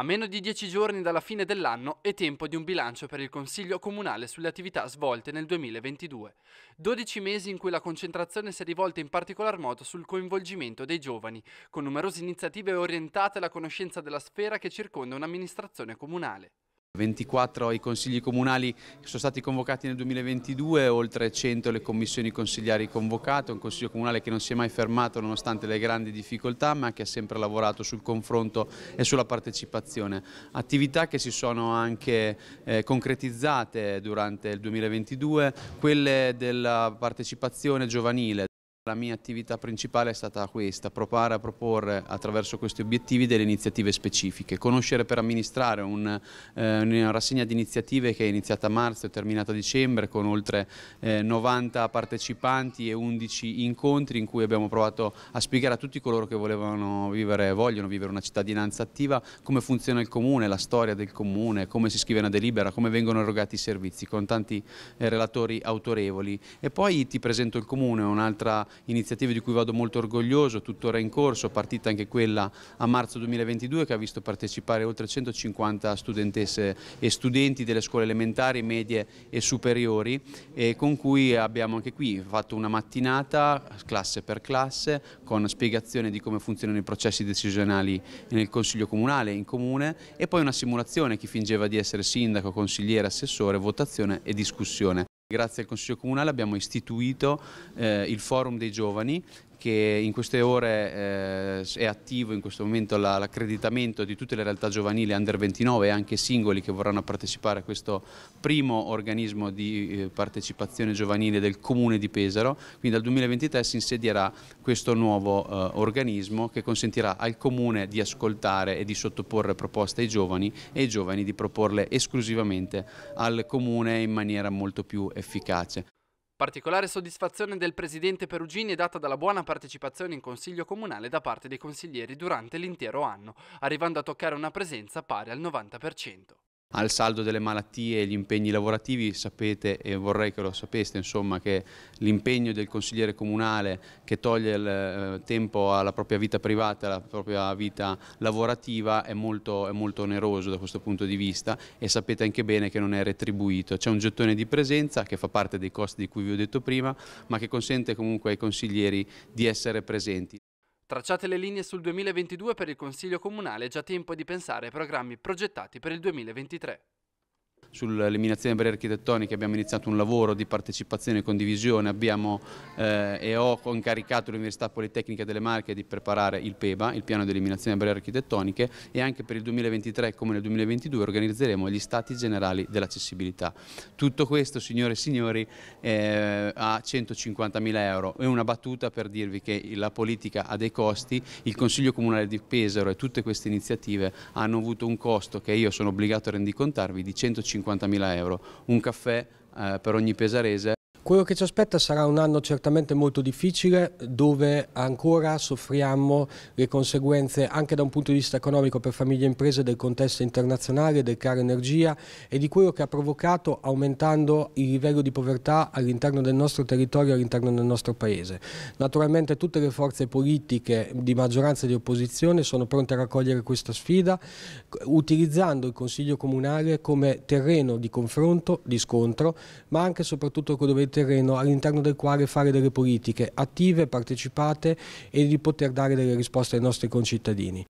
A meno di dieci giorni dalla fine dell'anno è tempo di un bilancio per il Consiglio Comunale sulle attività svolte nel 2022. 12 mesi in cui la concentrazione si è rivolta in particolar modo sul coinvolgimento dei giovani, con numerose iniziative orientate alla conoscenza della sfera che circonda un'amministrazione comunale. 24 i consigli comunali che sono stati convocati nel 2022, oltre 100 le commissioni consigliari convocate, un consiglio comunale che non si è mai fermato nonostante le grandi difficoltà ma che ha sempre lavorato sul confronto e sulla partecipazione. Attività che si sono anche eh, concretizzate durante il 2022, quelle della partecipazione giovanile, la mia attività principale è stata questa, provare a proporre attraverso questi obiettivi delle iniziative specifiche, conoscere per amministrare un, eh, una rassegna di iniziative che è iniziata a marzo e terminata a dicembre con oltre eh, 90 partecipanti e 11 incontri in cui abbiamo provato a spiegare a tutti coloro che volevano vivere, e vogliono vivere una cittadinanza attiva, come funziona il comune, la storia del comune, come si scrive una delibera, come vengono erogati i servizi, con tanti eh, relatori autorevoli. E poi ti presento il comune, un'altra iniziative di cui vado molto orgoglioso, tuttora in corso, partita anche quella a marzo 2022 che ha visto partecipare oltre 150 studentesse e studenti delle scuole elementari, medie e superiori e con cui abbiamo anche qui fatto una mattinata classe per classe con spiegazione di come funzionano i processi decisionali nel Consiglio Comunale, in Comune e poi una simulazione chi fingeva di essere sindaco, consigliere, assessore, votazione e discussione. Grazie al Consiglio Comunale abbiamo istituito eh, il Forum dei Giovani che in queste ore eh, è attivo in questo momento l'accreditamento di tutte le realtà giovanili under 29 e anche singoli che vorranno partecipare a questo primo organismo di eh, partecipazione giovanile del comune di Pesaro, quindi dal 2023 si insedierà questo nuovo eh, organismo che consentirà al comune di ascoltare e di sottoporre proposte ai giovani e ai giovani di proporle esclusivamente al comune in maniera molto più efficace. Particolare soddisfazione del presidente Perugini è data dalla buona partecipazione in consiglio comunale da parte dei consiglieri durante l'intero anno, arrivando a toccare una presenza pari al 90% al saldo delle malattie e gli impegni lavorativi sapete e vorrei che lo sapeste insomma, che l'impegno del consigliere comunale che toglie il eh, tempo alla propria vita privata alla propria vita lavorativa è molto, è molto, oneroso da questo punto di vista e sapete anche bene che non è retribuito c'è un gettone di presenza che fa parte dei costi di cui vi ho detto prima ma che consente comunque ai consiglieri di essere presenti Tracciate le linee sul 2022 per il Consiglio Comunale, è già tempo di pensare ai programmi progettati per il 2023 sull'eliminazione delle barriere architettoniche abbiamo iniziato un lavoro di partecipazione e condivisione abbiamo, eh, e ho incaricato l'Università Politecnica delle Marche di preparare il PEBA, il piano di eliminazione delle barriere architettoniche e anche per il 2023 come nel 2022 organizzeremo gli stati generali dell'accessibilità. Tutto questo signore e signori eh, a mila euro è una battuta per dirvi che la politica ha dei costi, il Consiglio Comunale di Pesaro e tutte queste iniziative hanno avuto un costo che io sono obbligato a rendicontarvi di 150.000 euro 50.000 euro, un caffè eh, per ogni pesarese quello che ci aspetta sarà un anno certamente molto difficile dove ancora soffriamo le conseguenze anche da un punto di vista economico per famiglie e imprese del contesto internazionale, del caro energia e di quello che ha provocato aumentando il livello di povertà all'interno del nostro territorio, all'interno del nostro paese. Naturalmente tutte le forze politiche di maggioranza e di opposizione sono pronte a raccogliere questa sfida utilizzando il Consiglio Comunale come terreno di confronto, di scontro, ma anche e soprattutto come dovete terreno all'interno del quale fare delle politiche attive, partecipate e di poter dare delle risposte ai nostri concittadini.